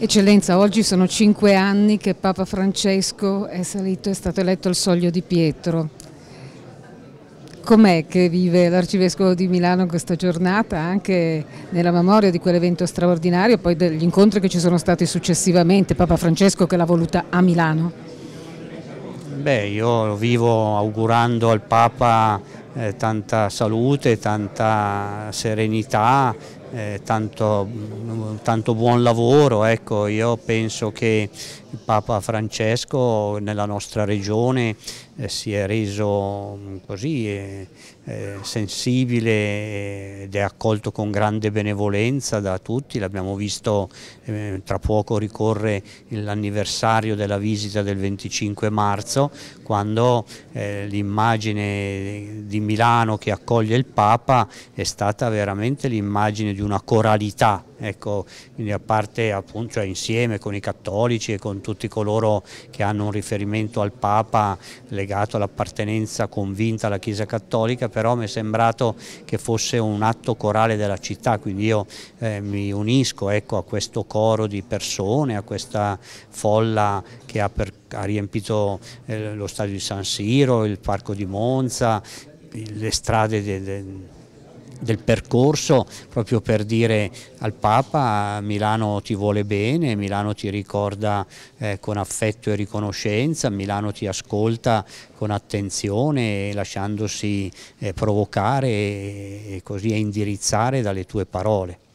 Eccellenza, oggi sono cinque anni che Papa Francesco è salito, è stato eletto al soglio di Pietro. Com'è che vive l'Arcivescovo di Milano questa giornata, anche nella memoria di quell'evento straordinario e poi degli incontri che ci sono stati successivamente, Papa Francesco che l'ha voluta a Milano? Beh, io lo vivo augurando al Papa eh, tanta salute, tanta serenità, eh, tanto, tanto, buon lavoro. Ecco, io penso che Papa Francesco nella nostra regione eh, si è reso mm, così eh, eh, sensibile ed è accolto con grande benevolenza da tutti. L'abbiamo visto eh, tra poco ricorre l'anniversario della visita del 25 marzo quando eh, l'immagine di Milano che accoglie il Papa è stata veramente l'immagine di di una coralità, ecco, quindi a parte appunto cioè insieme con i cattolici e con tutti coloro che hanno un riferimento al Papa legato all'appartenenza convinta alla Chiesa Cattolica, però mi è sembrato che fosse un atto corale della città, quindi io eh, mi unisco ecco, a questo coro di persone, a questa folla che ha, per, ha riempito eh, lo stadio di San Siro, il parco di Monza, le strade de, de, del percorso proprio per dire al Papa Milano ti vuole bene, Milano ti ricorda eh, con affetto e riconoscenza, Milano ti ascolta con attenzione lasciandosi eh, provocare e, e così indirizzare dalle tue parole.